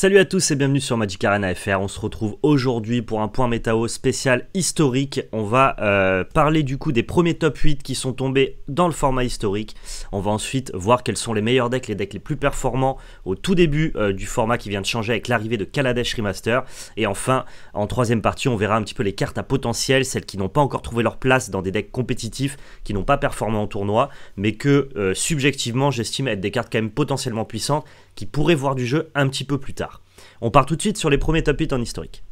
Salut à tous et bienvenue sur Magic Arena FR. On se retrouve aujourd'hui pour un point métao spécial historique. On va euh, parler du coup des premiers top 8 qui sont tombés dans le format historique. On va ensuite voir quels sont les meilleurs decks, les decks les plus performants au tout début euh, du format qui vient de changer avec l'arrivée de Kaladesh Remaster. Et enfin, en troisième partie, on verra un petit peu les cartes à potentiel, celles qui n'ont pas encore trouvé leur place dans des decks compétitifs, qui n'ont pas performé en tournoi, mais que euh, subjectivement j'estime être des cartes quand même potentiellement puissantes qui pourraient voir du jeu un petit peu plus tard. On part tout de suite sur les premiers top 8 en historique.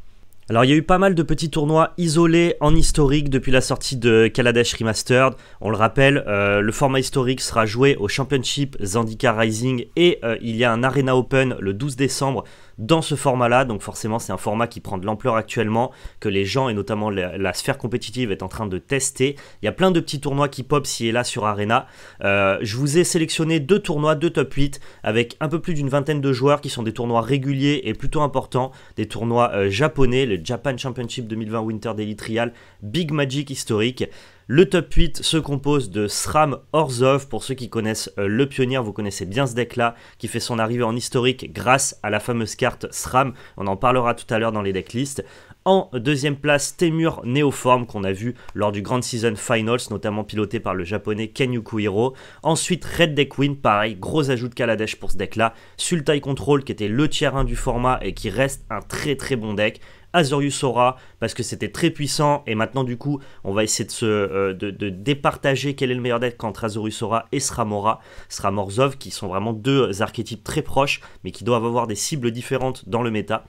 Alors il y a eu pas mal de petits tournois isolés en historique depuis la sortie de Kaladesh Remastered. On le rappelle, euh, le format historique sera joué au Championship Zandika Rising et euh, il y a un Arena Open le 12 décembre dans ce format-là. Donc forcément, c'est un format qui prend de l'ampleur actuellement, que les gens et notamment la, sphère compétitive est en train de tester. Il y a plein de petits tournois qui pop si et là sur Arena. Euh, je vous ai sélectionné deux tournois, deux top 8, avec un peu plus d'une vingtaine de joueurs qui sont des tournois réguliers et plutôt importants, des tournois euh, japonais, le Japan Championship 2020 Winter Daily Trial, Big Magic historique. Le top 8 se compose de SRAM Orzov. Pour ceux qui connaissent euh, le pionnier, vous connaissez bien ce deck-là, qui fait son arrivée en historique grâce à la fameuse carte SRAM. On en parlera tout à l'heure dans les decklists. En deuxième place, Temur Neoform qu'on a vu lors du Grand Season Finals, notamment piloté par le japonais Ken Hiro. Ensuite, Red Deck Wind, pareil, gros ajout de Kaladesh pour ce deck-là. Sultai Control qui était le tiers 1 du format et qui reste un très très bon deck. Azorius Aura parce que c'était très puissant et maintenant du coup on va essayer de se euh, de, départager quel est le meilleur deck entre Azorius Aura et Sramora, Sramorzov qui sont vraiment deux archétypes très proches mais qui doivent avoir des cibles différentes dans le méta.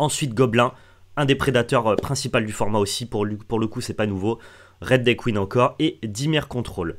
Ensuite Goblin, un des prédateurs euh, principaux du format aussi pour, pour le coup c'est pas nouveau. Red Deck Queen encore et Dimir Control.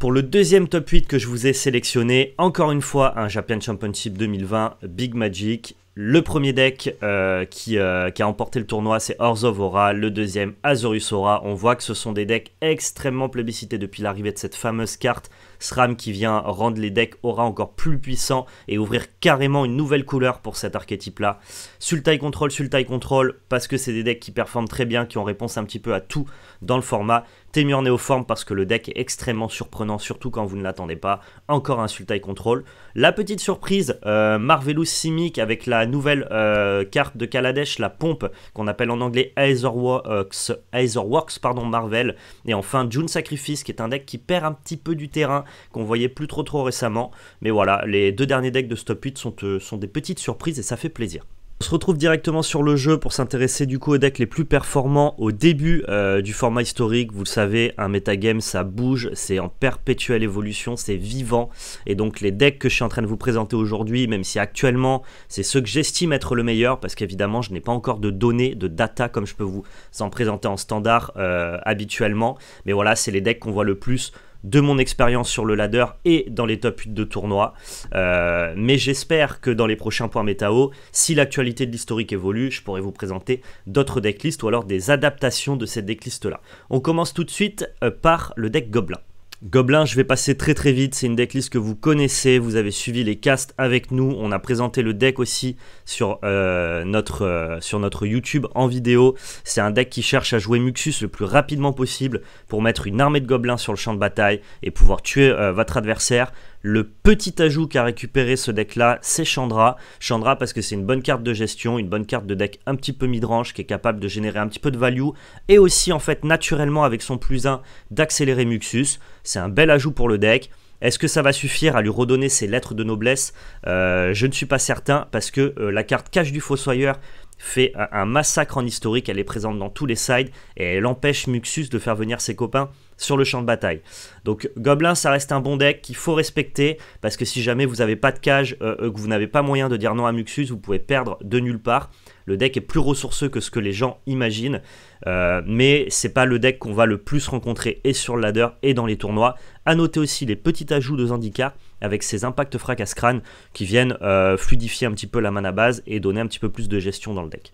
Pour le deuxième top 8 que je vous ai sélectionné, encore une fois un Japan Championship 2020, Big Magic, le premier deck euh, euh, qui, a emporté le tournoi, c'est Orzhov Aura. Le deuxième, Azurus Aura. On voit que ce sont des decks extrêmement plébiscités depuis l'arrivée de cette fameuse carte SRAM qui vient rendre les decks aura encore plus puissant et ouvrir carrément une nouvelle couleur pour cet archétype-là. Sultai Control, Sultai Control, parce que c'est des decks qui performent très bien, qui ont réponse un petit peu à tout dans le format. Temur Néoforme parce que le deck est extrêmement surprenant, surtout quand vous ne l'attendez pas. Encore un Sultai Control. La petite surprise, euh, Marvelous Simic avec la nouvelle euh, carte de Kaladesh, la pompe, qu'on appelle en anglais Aetherworks, pardon, Marvel. Et enfin, June Sacrifice, qui est un deck qui perd un petit peu du terrain qu'on voyait plus trop trop récemment. Mais voilà, les deux derniers decks de Stop 8 euh, sont, des petites surprises et ça fait plaisir. On se retrouve directement sur le jeu pour s'intéresser du coup aux decks les plus performants au début euh, du format historique. Vous le savez, un metagame ça bouge, c'est en perpétuelle évolution, c'est vivant. Et donc les decks que je suis en train de vous présenter aujourd'hui, même si actuellement c'est ceux que j'estime être le meilleur, parce qu'évidemment je n'ai pas encore de données, de data comme je peux vous en présenter en standard euh, habituellement. Mais voilà, c'est les decks qu'on voit le plus de mon expérience sur le ladder et dans les top 8 de tournoi. Euh, mais j'espère que dans les prochains points métao, si l'actualité de l'historique évolue, je pourrai vous présenter d'autres decklists ou alors des adaptations de ces decklists-là. On commence tout de suite euh, par le deck Goblin. Goblin, je vais passer très très vite, c'est une decklist que vous connaissez, vous avez suivi les casts avec nous, on a présenté le deck aussi sur, euh, notre, euh, sur notre YouTube en vidéo. C'est un deck qui cherche à jouer Muxus le plus rapidement possible pour mettre une armée de gobelins sur le champ de bataille et pouvoir tuer euh, votre adversaire. Le petit ajout qu'a récupéré ce deck-là, c'est Chandra. Chandra parce que c'est une bonne carte de gestion, une bonne carte de deck un petit peu midrange qui est capable de générer un petit peu de value et aussi en fait naturellement avec son plus 1 d'accélérer Muxus. C'est un bel ajout pour le deck. Est-ce que ça va suffire à lui redonner ses lettres de noblesse euh, Je ne suis pas certain parce que euh, la carte cache du Fossoyeur fait un massacre en historique, elle est présente dans tous les sides et elle empêche Muxus de faire venir ses copains sur le champ de bataille. Donc Goblin ça reste un bon deck qu'il faut respecter, parce que si jamais vous n'avez pas de cage, euh, euh, que vous n'avez pas moyen de dire non à Muxus, vous pouvez perdre de nulle part. Le deck est plus ressourceux que ce que les gens imaginent, euh, mais c'est pas le deck qu'on va le plus rencontrer et sur le ladder et dans les tournois. À noter aussi les petits ajouts de Zandika avec ses impacts fracas crâne qui viennent fluidifier un petit peu la mana base et donner un petit peu plus de gestion dans le deck.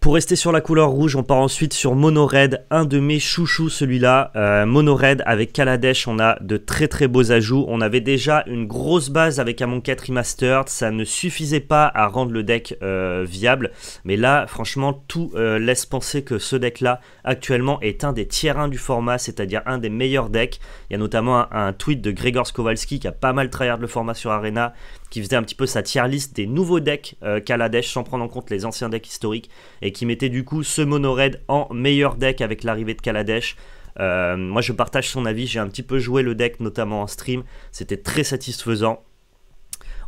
Pour rester sur la couleur rouge, on part ensuite sur Mono Red, un de mes chouchous celui-là. Euh, Mono Red avec Kaladesh, on a de très très beaux ajouts. On avait déjà une grosse base avec Amon 4 Remastered, ça ne suffisait pas à rendre le deck euh, viable. Mais là, franchement, tout euh, laisse penser que ce deck-là, actuellement, est un des tiers 1 du format, c'est-à-dire un des meilleurs decks. Il y a notamment un, tweet de Gregor Skowalski qui a pas mal tryhard le format sur Arena, qui faisait un petit peu sa tier list des nouveaux decks Kaladesh, sans prendre en compte les anciens decks historiques et qui mettait du coup ce mono raid en meilleur deck avec l'arrivée de Kaladesh. Euh, moi je partage son avis, j'ai un petit peu joué le deck notamment en stream, c'était très satisfaisant.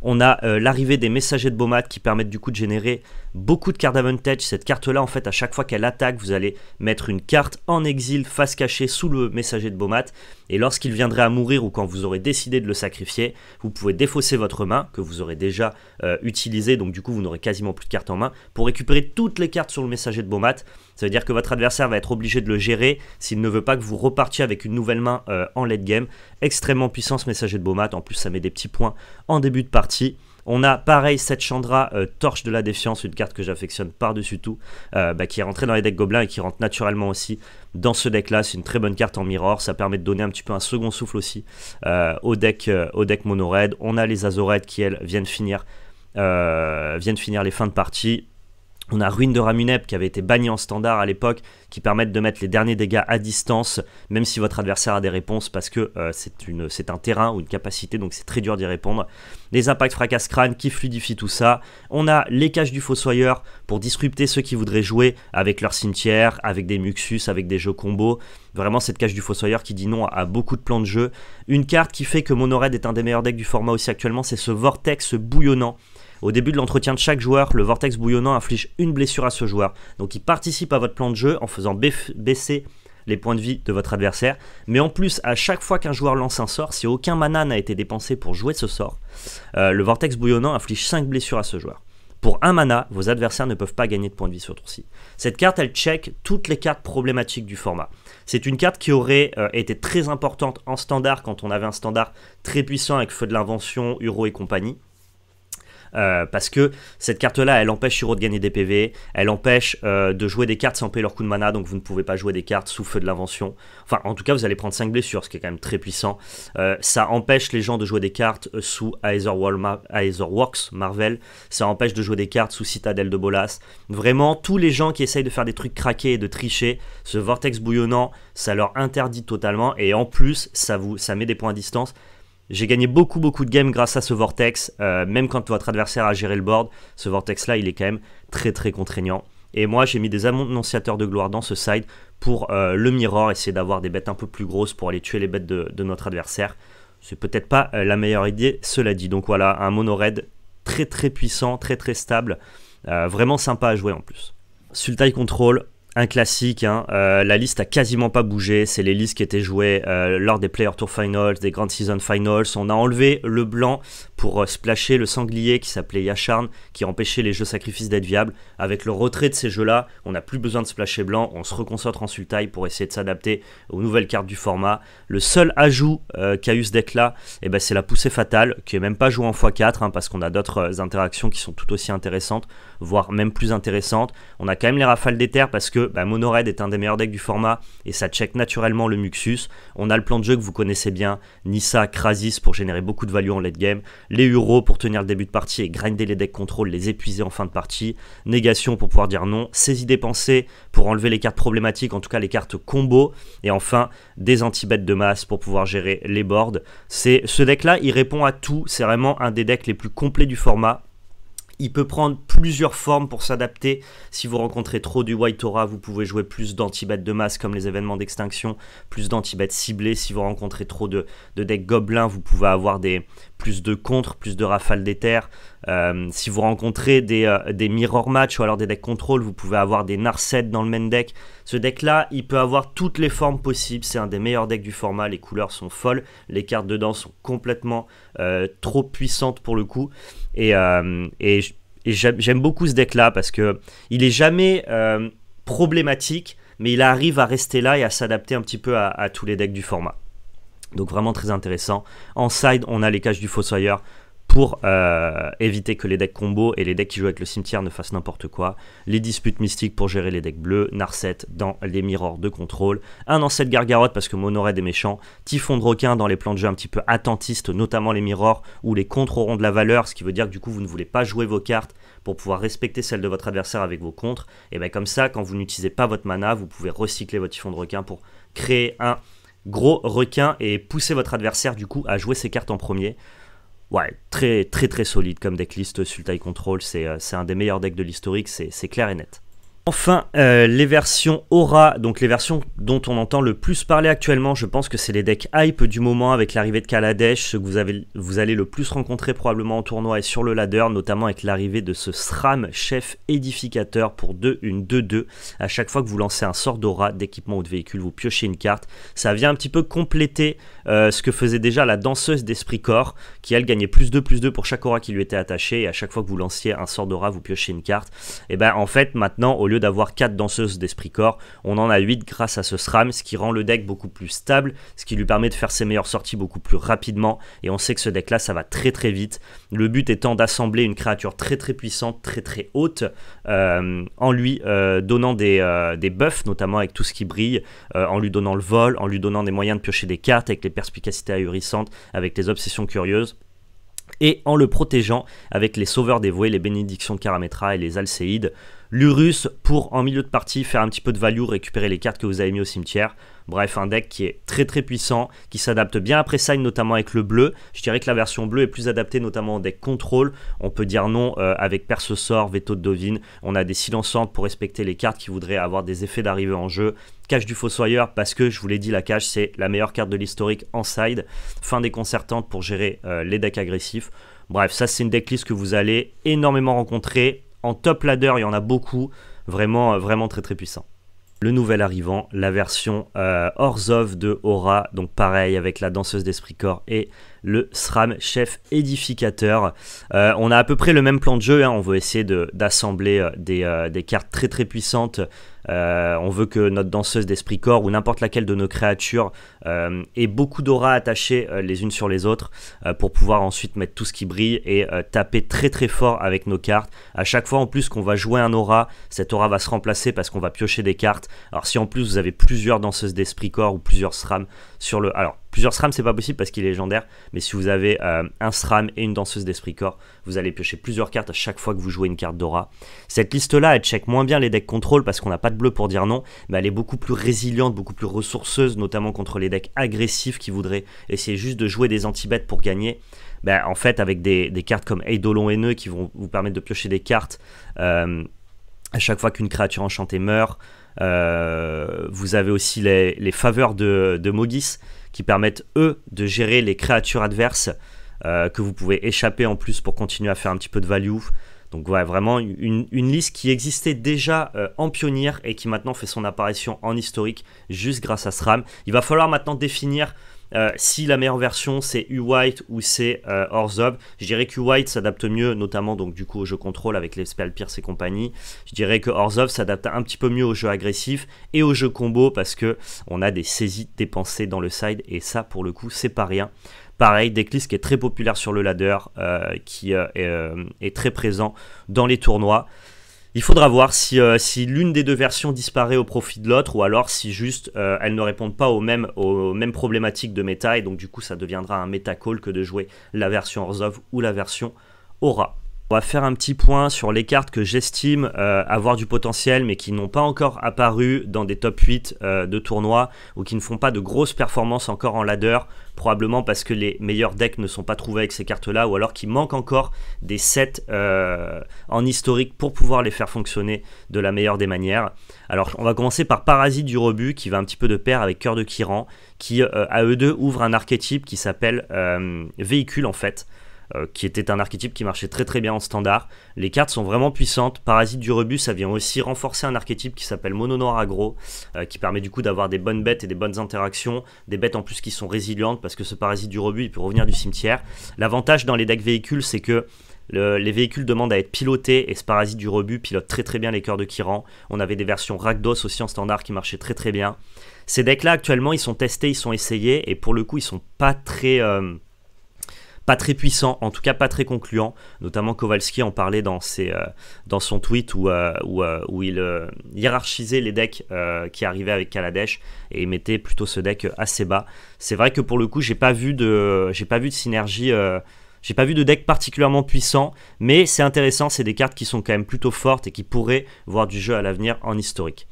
On a euh, l'arrivée des messagers de Beaumat qui permettent du coup de générer beaucoup de cartes d'avantage, Cette carte-là, en fait, à chaque fois qu'elle attaque, vous allez mettre une carte en exil, face cachée, sous le messager de Beaumat. Et lorsqu'il viendrait à mourir ou quand vous aurez décidé de le sacrifier, vous pouvez défausser votre main, que vous aurez déjà utilisé euh, utilisée, donc du coup, vous n'aurez quasiment plus de cartes en main, pour récupérer toutes les cartes sur le messager de Beaumat. Ça veut dire que votre adversaire va être obligé de le gérer s'il ne veut pas que vous repartiez avec une nouvelle main euh, en late game. Extrêmement puissant ce messager de Beaumat. En plus, ça met des petits points en début de partie. On a pareil cette Chandra, euh, Torche de la Défiance, une carte que j'affectionne par-dessus tout, euh, bah, qui est rentrée dans les decks gobelins et qui rentre naturellement aussi dans ce deck-là. C'est une très bonne carte en mirror, ça permet de donner un petit peu un second souffle aussi euh, au deck, au deck mono On a les Azores qui, elles, viennent finir, viennent finir les fins de partie on a Ruine de Ramunep qui avait été banni en standard à l'époque, qui permettent de mettre les derniers dégâts à distance, même si votre adversaire a des réponses, parce que euh, c'est un terrain ou une capacité, donc c'est très dur d'y répondre. Les impacts fracas crâne qui fluidifient tout ça. On a les caches du Fossoyeur pour disrupter ceux qui voudraient jouer avec leur cimetière, avec des Muxus, avec des jeux combos. Vraiment cette cache du Fossoyeur qui dit non à, à beaucoup de plans de jeu. Une carte qui fait que Monored est un des meilleurs decks du format aussi actuellement, c'est ce Vortex bouillonnant au début de l'entretien de chaque joueur, le vortex bouillonnant inflige une blessure à ce joueur. Donc il participe à votre plan de jeu en faisant baisser les points de vie de votre adversaire. Mais en plus, à chaque fois qu'un joueur lance un sort, si aucun mana n'a été dépensé pour jouer ce sort, euh, le vortex bouillonnant inflige 5 blessures à ce joueur. Pour un mana, vos adversaires ne peuvent pas gagner de points de vie sur tour-ci. Cette carte, elle check toutes les cartes problématiques du format. C'est une carte qui aurait euh, été très importante en standard quand on avait un standard très puissant avec Feu de l'Invention, Uro et compagnie. Euh, parce que cette carte-là, elle empêche Shiro de gagner des PV, elle empêche euh, de jouer des cartes sans payer leur coup de mana, donc vous ne pouvez pas jouer des cartes sous feu de l'invention. Enfin, en tout cas, vous allez prendre 5 blessures, ce qui est quand même très puissant. Euh, ça empêche les gens de jouer des cartes sous Aether, Marvel. Ça empêche de jouer des cartes sous Citadel de Bolas. Vraiment, tous les gens qui essayent de faire des trucs craqués et de tricher, ce vortex bouillonnant, ça leur interdit totalement. Et en plus, ça, vous, ça met des points à distance. J'ai gagné beaucoup, beaucoup de games grâce à ce Vortex. Euh, même quand votre adversaire a géré le board, ce Vortex-là, il est quand même très, très contraignant. Et moi, j'ai mis des annonciateurs de gloire dans ce side pour euh, le mirror, essayer d'avoir des bêtes un peu plus grosses pour aller tuer les bêtes de, notre adversaire. C'est peut-être pas euh, la meilleure idée, cela dit. Donc voilà, un mono raid très très puissant, très très stable, vraiment sympa à jouer en plus. Sultai Control, un classique, hein. euh, la liste a quasiment pas bougé, c'est les listes qui étaient jouées euh, lors des Player Tour Finals, des Grand Season Finals, on a enlevé le blanc pour euh, splasher le sanglier qui s'appelait Yacharn, qui empêchait les jeux sacrifices d'être viables, avec le retrait de ces jeux-là, on n'a plus besoin de splasher blanc, on se reconcentre en sultai pour essayer de s'adapter aux nouvelles cartes du format, le seul ajout qu'a eu ce deck-là, eh ben, c'est la poussée fatale, qui est même pas jouée en x4, hein, parce qu'on a d'autres interactions qui sont tout aussi intéressantes, voire même plus intéressante. On a quand même les rafales terres parce que bah, Monored est un des meilleurs decks du format et ça check naturellement le Muxus. On a le plan de jeu que vous connaissez bien, Nissa, Krasis pour générer beaucoup de value en late game, les Huro pour tenir le début de partie et grinder les decks contrôle, les épuiser en fin de partie, Négation pour pouvoir dire non, Saisie pensées pour enlever les cartes problématiques, en tout cas les cartes combo, et enfin des anti-bêtes de masse pour pouvoir gérer les boards. C'est ce deck là, il répond à tout, c'est vraiment un des decks les plus complets du format il peut prendre plusieurs formes pour s'adapter. Si vous rencontrez trop du White Aura, vous pouvez jouer plus danti de masse comme les événements d'extinction, plus d'anti-bêtes Si vous rencontrez trop de, de decks gobelins, vous pouvez avoir des plus de contres, plus de rafales d'éther. Euh, si vous rencontrez des, euh, des, mirror match ou alors des decks contrôle, vous pouvez avoir des Narset dans le main deck. Ce deck-là, il peut avoir toutes les formes possibles. C'est un des meilleurs decks du format. Les couleurs sont folles. Les cartes dedans sont complètement euh, trop puissantes pour le coup. Et, euh, j'aime beaucoup ce deck-là parce que il est jamais euh, problématique, mais il arrive à rester là et à s'adapter un petit peu à, à tous les decks du format. Donc vraiment très intéressant. En side, on a les caches du Fossoyeur pour euh, éviter que les decks combo et les decks qui jouent avec le cimetière ne fassent n'importe quoi. Les disputes mystiques pour gérer les decks bleus, Narset dans les mirrors de contrôle, un ancêtre gargarotte parce que Monored est méchant, Typhon de requin dans les plans de jeu un petit peu attentistes, notamment les mirrors où les contres auront de la valeur, ce qui veut dire que du coup vous ne voulez pas jouer vos cartes pour pouvoir respecter celles de votre adversaire avec vos contres. Et bien comme ça, quand vous n'utilisez pas votre mana, vous pouvez recycler votre Typhon de requin pour créer un gros requin et pousser votre adversaire du coup à jouer ses cartes en premier. Ouais, très très très solide comme decklist. Sultai Control, euh, c'est un des meilleurs decks de l'historique, c'est clair et net. Enfin, euh, les versions Aura, donc les versions dont on entend le plus parler actuellement, je pense que c'est les decks hype du moment avec l'arrivée de Kaladesh, ce que vous, avez, vous allez le plus rencontrer probablement en tournoi et sur le ladder, notamment avec l'arrivée de ce SRAM, chef édificateur pour 2, une 2-2. À chaque fois que vous lancez un sort d'Aura, d'équipement ou de véhicule, vous piochez une carte. Ça vient un petit peu compléter euh, ce que faisait déjà la danseuse d'Esprit Corps, qui elle gagnait plus 2, plus 2 pour chaque Aura qui lui était attachée, et à chaque fois que vous lanciez un sort d'Aura, vous piochez une carte. Et eh ben en fait, maintenant, au lieu d'avoir 4 danseuses d'esprit corps, on en a 8 grâce à ce SRAM, ce qui rend le deck beaucoup plus stable, ce qui lui permet de faire ses meilleures sorties beaucoup plus rapidement, et on sait que ce deck-là, ça va très très vite. Le but étant d'assembler une créature très très puissante, très très haute, euh, en lui euh, donnant des, euh, des, buffs, notamment avec tout ce qui brille, en lui donnant le vol, en lui donnant des moyens de piocher des cartes, avec les perspicacités ahurissantes, avec les obsessions curieuses et en le protégeant avec les sauveurs dévoués, les bénédictions de Karametra et les Alcéides l'Urus pour en milieu de partie faire un petit peu de value, récupérer les cartes que vous avez mis au cimetière. Bref, un deck qui est très très puissant, qui s'adapte bien après side, notamment avec le bleu. Je dirais que la version bleue est plus adaptée notamment au deck contrôle. On peut dire non euh, avec perce Sort, Veto de Dovine. On a des silençantes pour respecter les cartes qui voudraient avoir des effets d'arrivée en jeu. Cache du Fossoyeur parce que je vous l'ai dit, la cache c'est la meilleure carte de l'historique en side. Fin déconcertante pour gérer euh, les decks agressifs. Bref, ça c'est une decklist que vous allez énormément rencontrer en top ladder, il y en a beaucoup. Vraiment, euh, vraiment très très puissant. Le nouvel arrivant, la version euh, hors de Aura. Donc pareil avec la danseuse d'esprit corps et le SRAM chef édificateur. Euh, on a à peu près le même plan de jeu, hein. on veut essayer d'assembler euh, euh, des, cartes très très puissantes. on veut que notre danseuse d'esprit corps ou n'importe laquelle de nos créatures ait beaucoup d'auras attachées les unes sur les autres pour pouvoir ensuite mettre tout ce qui brille et taper très très fort avec nos cartes. À chaque fois en plus qu'on va jouer un aura, cette aura va se remplacer parce qu'on va piocher des cartes. Alors si en plus vous avez plusieurs danseuses d'esprit corps ou plusieurs SRAM sur le... Alors Plusieurs SRAM, c'est pas possible parce qu'il est légendaire, mais si vous avez euh, un SRAM et une danseuse d'esprit corps, vous allez piocher plusieurs cartes à chaque fois que vous jouez une carte d'aura. Cette liste-là, elle check moins bien les decks contrôle parce qu'on n'a pas de bleu pour dire non, mais elle est beaucoup plus résiliente, beaucoup plus ressourceuse, notamment contre les decks agressifs qui voudraient essayer juste de jouer des anti-bêtes pour gagner. Ben, en fait, avec des, cartes comme Eidolon Neu, qui vont vous permettre de piocher des cartes. Euh, à chaque fois qu'une créature enchantée meurt, euh, vous avez aussi les, faveurs de, Mogis qui permettent, eux, de gérer les créatures adverses euh, que vous pouvez échapper en plus pour continuer à faire un petit peu de value. Donc ouais, vraiment une, liste qui existait déjà euh, en pionnière et qui maintenant fait son apparition en historique juste grâce à SRAM. Il va falloir maintenant définir euh, si la meilleure version c'est U-White ou c'est euh, je dirais que U-White s'adapte mieux, notamment donc du coup au jeu contrôle avec les Spell pierce et compagnie. Je dirais que Orzob s'adapte un petit peu mieux au jeu agressif et au jeu combo parce que on a des saisies dépensées dans le side et ça pour le coup c'est pas rien. Pareil, Declis qui est très populaire sur le ladder, euh, qui euh, est très présent dans les tournois. Il faudra voir euh, si, l'une des deux versions disparaît au profit de l'autre ou alors si juste euh, elles ne répondent pas aux mêmes, aux mêmes problématiques de méta et donc du coup ça deviendra un méta call que de jouer la version Orzhov ou la version Aura. On va faire un petit point sur les cartes que j'estime euh, avoir du potentiel mais qui n'ont pas encore apparu dans des top 8 euh, de tournois ou qui ne font pas de grosses performances encore en ladder, probablement parce que les meilleurs decks ne sont pas trouvés avec ces cartes-là ou alors qu'il manque encore des sets euh, en historique pour pouvoir les faire fonctionner de la meilleure des manières. Alors on va commencer par Parasite du Rebut qui va un petit peu de pair avec Cœur de Kiran qui à eux deux ouvre un archétype qui s'appelle Véhicule en fait. Euh, qui était un archétype qui marchait très très bien en standard. Les cartes sont vraiment puissantes. Parasite du rebut, ça vient aussi renforcer un archétype qui s'appelle Mono Noir Agro, euh, qui permet du coup d'avoir des bonnes bêtes et des bonnes interactions, des bêtes en plus qui sont résilientes parce que ce parasite du rebut, il peut revenir du cimetière. L'avantage dans les decks véhicules, c'est que les véhicules demandent à être pilotés et ce parasite du rebut pilote très très bien les cœurs de Kiran. On avait des versions ragdos aussi en standard qui marchaient très très bien. Ces decks là actuellement ils sont testés, ils sont essayés et pour le coup ils sont pas très... Euh, pas très puissant, en tout cas pas très concluant. Notamment Kowalski en parlait dans, euh, dans son tweet où, euh, euh, où, il hiérarchisait les decks qui arrivaient avec Kaladesh et il mettait plutôt ce deck assez bas. C'est vrai que pour le coup, j'ai pas vu de, j'ai pas vu de synergie. J'ai pas vu de deck particulièrement puissant, mais c'est intéressant, c'est des cartes qui sont quand même plutôt fortes et qui pourraient voir du jeu à l'avenir en historique.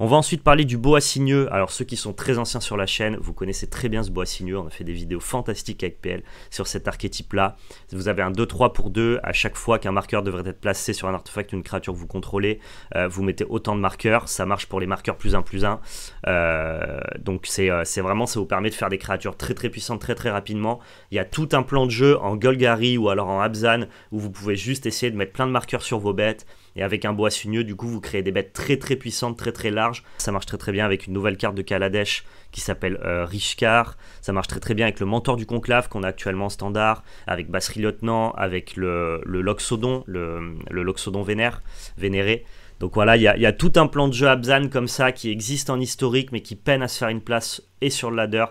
On va ensuite parler du bois signeux. Alors ceux qui sont très anciens sur la chaîne, vous connaissez très bien ce bois signeux. On a fait des vidéos fantastiques avec PL sur cet archétype-là. Vous avez un 2-3 pour 2 à chaque fois qu'un marqueur devrait être placé sur un artefact, ou une créature que vous contrôlez. Euh, vous mettez autant de marqueurs. Ça marche pour les marqueurs plus 1 plus 1. Euh, donc euh, c'est vraiment, ça vous permet de faire des créatures très très puissantes très très rapidement. Il y a tout un plan de jeu en Golgari ou alors en Abzan où vous pouvez juste essayer de mettre plein de marqueurs sur vos bêtes et avec un bois sugneux, du coup, vous créez des bêtes très très puissantes, très très larges. Ça marche très très bien avec une nouvelle carte de Kaladesh qui s'appelle euh, Rishkar. Ça marche très très bien avec le mentor du conclave qu'on a actuellement en standard, avec Basri Lieutenant, avec le, Loxodon, le, Loxodon vénère, vénéré. Donc voilà, il y, y, a tout un plan de jeu Abzan comme ça qui existe en historique mais qui peine à se faire une place et sur le ladder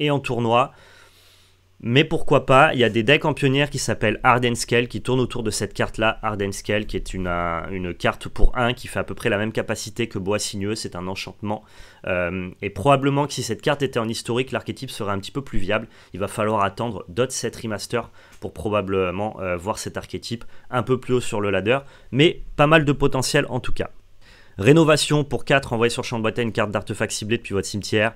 et en tournoi. Mais pourquoi pas, il y a des decks en pionnière qui s'appellent Arden qui tournent autour de cette carte-là. Arden qui est une, carte pour 1 qui fait à peu près la même capacité que Bois Sinueux, c'est un enchantement. Euh, et probablement que si cette carte était en historique, l'archétype serait un petit peu plus viable. Il va falloir attendre d'autres 7 Remaster pour probablement euh, voir cet archétype un peu plus haut sur le ladder. Mais pas mal de potentiel en tout cas. Rénovation pour 4, envoyer sur champ de bataille une carte d'artefact ciblée depuis votre cimetière.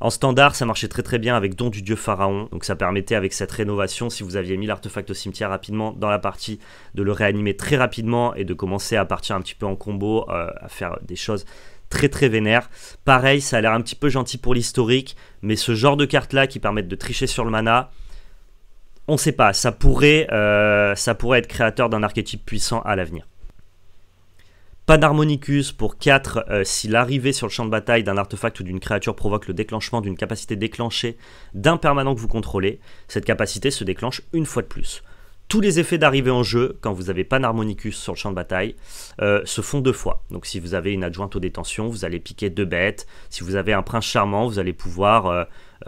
En standard, ça marchait très très bien avec Don du Dieu Pharaon. Donc ça permettait avec cette rénovation, si vous aviez mis l'artefact au cimetière rapidement dans la partie, de le réanimer très rapidement et de commencer à partir un petit peu en combo, euh, à faire des choses très très vénères. Pareil, ça a l'air un petit peu gentil pour l'historique, mais ce genre de cartes-là qui permettent de tricher sur le mana, on ne sait pas, ça pourrait, euh, ça pourrait être créateur d'un archétype puissant à l'avenir. Panharmonicus pour 4 euh, si l'arrivée sur le champ de bataille d'un artefact ou d'une créature provoque le déclenchement d'une capacité déclenchée d'un permanent que vous contrôlez. Cette capacité se déclenche une fois de plus. Tous les effets d'arrivée en jeu, quand vous avez Panharmonicus sur le champ de bataille, euh, se font deux fois. Donc si vous avez une adjointe aux détentions, vous allez piquer deux bêtes. Si vous avez un prince charmant, vous allez pouvoir, euh,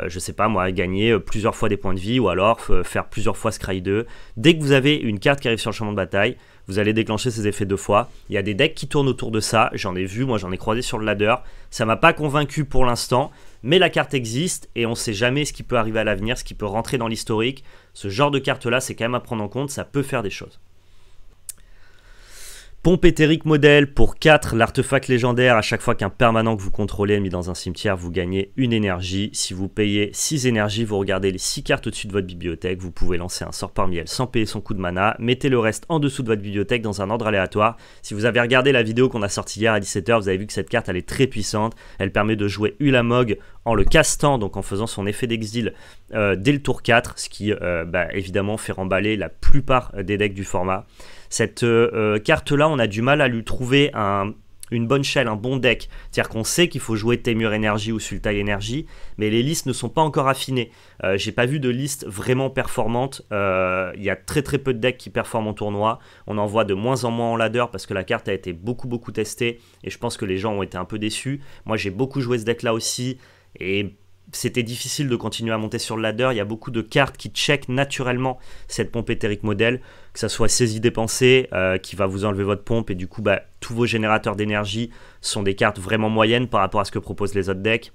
je sais pas moi, gagner plusieurs fois des points de vie ou alors faire plusieurs fois Scry 2. Dès que vous avez une carte qui arrive sur le champ de bataille, vous allez déclencher ces effets deux fois. Il y a des decks qui tournent autour de ça. J'en ai vu, moi j'en ai croisé sur le ladder. Ça m'a pas convaincu pour l'instant, mais la carte existe et on ne sait jamais ce qui peut arriver à l'avenir, ce qui peut rentrer dans l'historique. Ce genre de carte là, c'est quand même à prendre en compte. Ça peut faire des choses. Pompe éthérique modèle, pour 4, l'artefact légendaire, à chaque fois qu'un permanent que vous contrôlez est mis dans un cimetière, vous gagnez une énergie. Si vous payez 6 énergies, vous regardez les 6 cartes au-dessus de votre bibliothèque, vous pouvez lancer un sort parmi elles sans payer son coup de mana, mettez le reste en dessous de votre bibliothèque dans un ordre aléatoire. Si vous avez regardé la vidéo qu'on a sortie hier à 17h, vous avez vu que cette carte elle est très puissante, elle permet de jouer Ulamog en le castant, donc en faisant son effet d'exil euh, dès le tour 4, ce qui euh, bah, évidemment fait remballer la plupart des decks du format. Cette euh, carte-là, on a du mal à lui trouver un, une bonne shell, un bon deck. C'est-à-dire qu'on sait qu'il faut jouer Temur Energy ou Sultai Energy, mais les listes ne sont pas encore affinées. Euh, j'ai pas vu de liste vraiment performante. Euh, il y a très très peu de decks qui performent en tournoi. On en voit de moins en moins en ladder parce que la carte a été beaucoup beaucoup testée et je pense que les gens ont été un peu déçus. Moi j'ai beaucoup joué ce deck là aussi. Et c'était difficile de continuer à monter sur le ladder. Il y a beaucoup de cartes qui checkent naturellement cette pompe éthérique modèle, que ça soit saisie dépensée euh, qui va vous enlever votre pompe et du coup bah, tous vos générateurs d'énergie sont des cartes vraiment moyennes par rapport à ce que proposent les autres decks.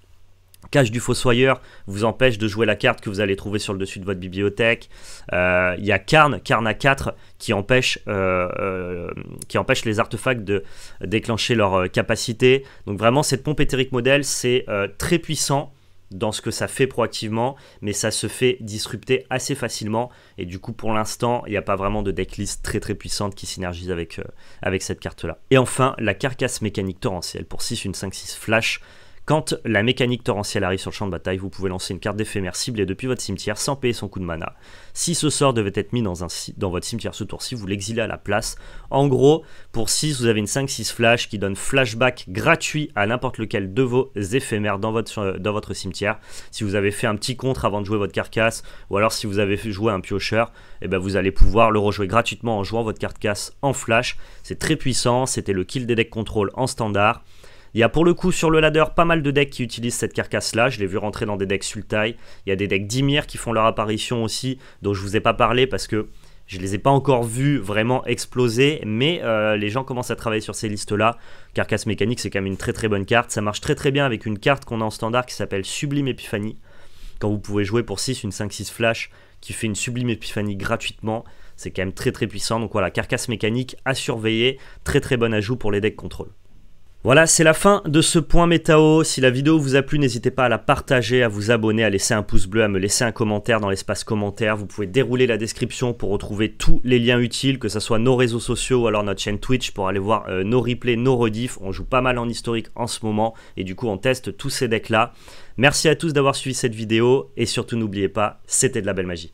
Cache du Fossoyeur vous empêche de jouer la carte que vous allez trouver sur le dessus de votre bibliothèque. Euh, il y a Karn, carn à 4, qui empêche, euh, qui empêche les artefacts de déclencher leur capacité. Donc vraiment, cette pompe éthérique modèle, c'est très puissant dans ce que ça fait proactivement, mais ça se fait disrupter assez facilement. Et du coup, pour l'instant, il n'y a pas vraiment de decklist très très puissante qui synergise avec, euh, avec cette carte-là. Et enfin, la carcasse mécanique torrentielle pour 6, une 5, 6 flash. Quand la mécanique torrentielle arrive sur le champ de bataille, vous pouvez lancer une carte d'éphémère ciblée depuis votre cimetière sans payer son coup de mana. Si ce sort devait être mis dans, votre cimetière ce tour-ci, vous l'exilez à la place. En gros, pour 6, vous avez une 5-6 flash qui donne flashback gratuit à n'importe lequel de vos éphémères euh, dans votre, cimetière. Si vous avez fait un petit contre avant de jouer votre carcasse, ou alors si vous avez joué un piocheur, eh ben, vous allez pouvoir le rejouer gratuitement en jouant votre carcasse en flash. C'est très puissant, c'était le kill des decks contrôle en standard. Il y a pour le coup sur le ladder pas mal de decks qui utilisent cette carcasse-là. Je l'ai vu rentrer dans des decks Sultai. Il y a des decks Dimir qui font leur apparition aussi, dont je vous ai pas parlé parce que je les ai pas encore vus vraiment exploser, mais euh, les gens commencent à travailler sur ces listes-là. Carcasse mécanique, c'est quand même une très très bonne carte. Ça marche très très bien avec une carte qu'on a en standard qui s'appelle Sublime Épiphanie. Quand vous pouvez jouer pour 6 une 5-6 flash qui fait une Sublime Épiphanie gratuitement, c'est quand même très très puissant. Donc voilà, carcasse mécanique à surveiller, très très bon ajout pour les decks contrôle. Voilà, c'est la fin de ce point métao, Si la vidéo vous a plu, n'hésitez pas à la partager, à vous abonner, à laisser un pouce bleu, à me laisser un commentaire dans l'espace commentaire. Vous pouvez dérouler la description pour retrouver tous les liens utiles, que ce soit nos réseaux sociaux ou alors notre chaîne Twitch pour aller voir euh, nos replays, nos rediffs. On joue pas mal en historique en ce moment et du coup on teste tous ces decks là. Merci à tous d'avoir suivi cette vidéo et surtout n'oubliez pas, c'était de la belle magie.